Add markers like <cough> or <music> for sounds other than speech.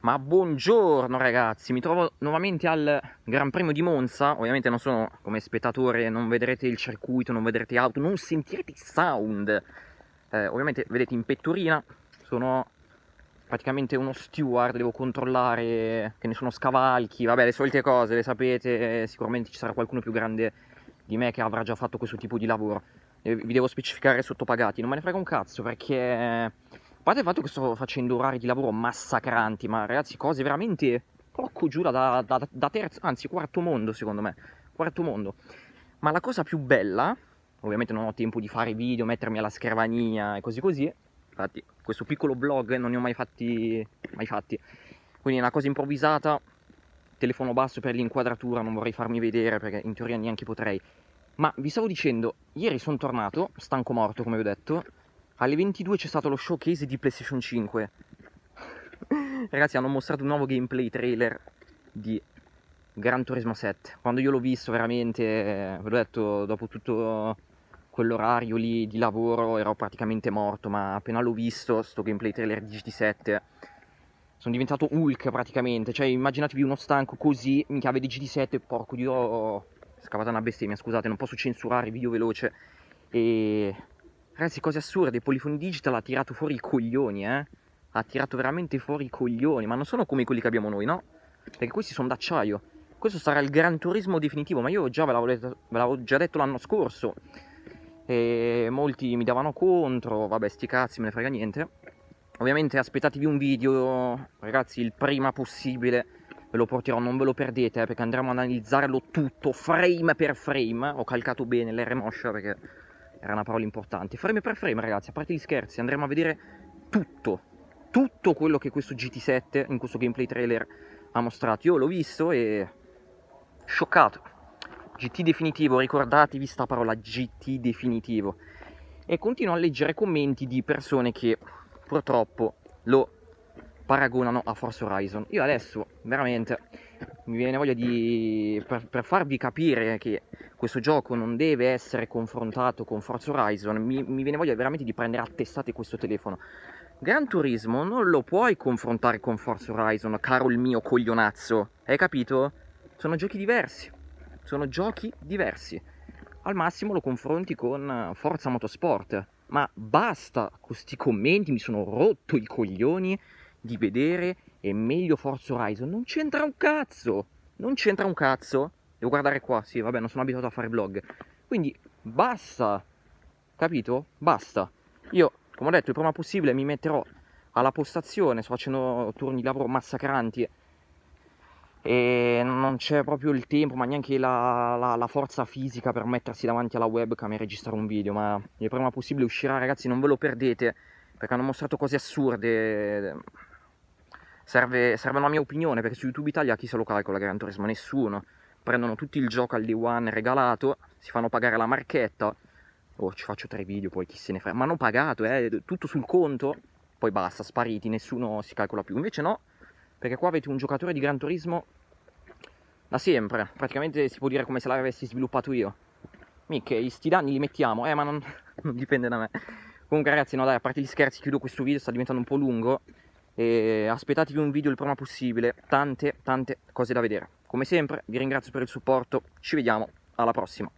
Ma buongiorno ragazzi, mi trovo nuovamente al Gran Premio di Monza, ovviamente non sono come spettatore, non vedrete il circuito, non vedrete auto, non sentirete sound. Eh, ovviamente vedete in pettorina, sono praticamente uno steward, devo controllare che ne sono scavalchi, vabbè le solite cose, le sapete, sicuramente ci sarà qualcuno più grande di me che avrà già fatto questo tipo di lavoro. Eh, vi devo specificare sottopagati, non me ne frega un cazzo perché parte il fatto che sto facendo orari di lavoro massacranti, ma ragazzi, cose veramente porco giù da, da, da terzo, anzi quarto mondo secondo me, quarto mondo. Ma la cosa più bella, ovviamente non ho tempo di fare video, mettermi alla scrivania e così così, infatti questo piccolo blog non ne ho mai fatti, mai fatti. Quindi è una cosa improvvisata, telefono basso per l'inquadratura, non vorrei farmi vedere perché in teoria neanche potrei. Ma vi stavo dicendo, ieri sono tornato, stanco morto come vi ho detto, alle 22 c'è stato lo showcase di PlayStation 5. Ragazzi, hanno mostrato un nuovo gameplay trailer di Gran Turismo 7. Quando io l'ho visto veramente, eh, ve l'ho detto, dopo tutto quell'orario lì di lavoro ero praticamente morto, ma appena l'ho visto, sto gameplay trailer di GT7, sono diventato Hulk praticamente. Cioè, immaginatevi uno stanco così, in chiave di GT7, porco di... Ho scavato una bestemmia, scusate, non posso censurare video veloce. E Ragazzi, cose assurde, Polyphony Digital ha tirato fuori i coglioni, eh. Ha tirato veramente fuori i coglioni, ma non sono come quelli che abbiamo noi, no? Perché questi sono d'acciaio. Questo sarà il Gran Turismo definitivo, ma io già ve l'avevo già detto l'anno scorso. E molti mi davano contro, vabbè sti cazzi, me ne frega niente. Ovviamente aspettatevi un video, ragazzi, il prima possibile. Ve lo porterò, non ve lo perdete, eh, perché andremo ad analizzarlo tutto, frame per frame. Ho calcato bene l'R-Moscia perché era una parola importante. Frame per frame, ragazzi, a parte gli scherzi, andremo a vedere tutto, tutto quello che questo GT7 in questo gameplay trailer ha mostrato. Io l'ho visto e scioccato. GT definitivo, ricordatevi sta parola GT definitivo. E continuo a leggere commenti di persone che purtroppo lo paragonano a Forza Horizon. Io adesso veramente mi viene voglia di per, per, farvi capire che questo gioco non deve essere confrontato con Forza Horizon mi, mi, viene voglia veramente di prendere a testate questo telefono Gran Turismo non lo puoi confrontare con Forza Horizon caro il mio coglionazzo hai capito? sono giochi diversi sono giochi diversi al massimo lo confronti con eh, Forza Motorsport ma basta con questi commenti mi sono rotto i coglioni di vedere e meglio Forza Horizon. Non c'entra un cazzo! Non c'entra un cazzo! Devo guardare qua, sì, vabbè, non sono abituato a fare vlog. Quindi basta! Capito? Basta. Io, come ho detto, il prima possibile mi metterò alla postazione, sto facendo turni di lavoro massacranti e non c'è proprio il tempo, ma neanche la, la, la, forza fisica per mettersi davanti alla webcam e registrare un video, ma il prima possibile uscirà ragazzi, non ve lo perdete, perché hanno mostrato cose assurde Serve, serve una mia opinione perché su YouTube Italia chi se lo calcola Gran Turismo? Nessuno. Prendono tutto il gioco al day one regalato, si fanno pagare la marchetta. Oh, ci faccio tre video, poi chi se ne frega. Ma hanno pagato, eh, tutto sul conto. Poi basta, spariti, nessuno si calcola più. Invece no, perché qua avete un giocatore di Gran Turismo da sempre. Praticamente si può dire come se l'avessi sviluppato io. Mica, i sti danni li mettiamo, eh, ma non, <laughs> non dipende da me. Comunque ragazzi, no dai, a parte gli scherzi, chiudo questo video, sta diventando un po' lungo e aspettatevi un video il prima possibile, tante tante cose da vedere. Come sempre vi ringrazio per il supporto, ci vediamo alla prossima.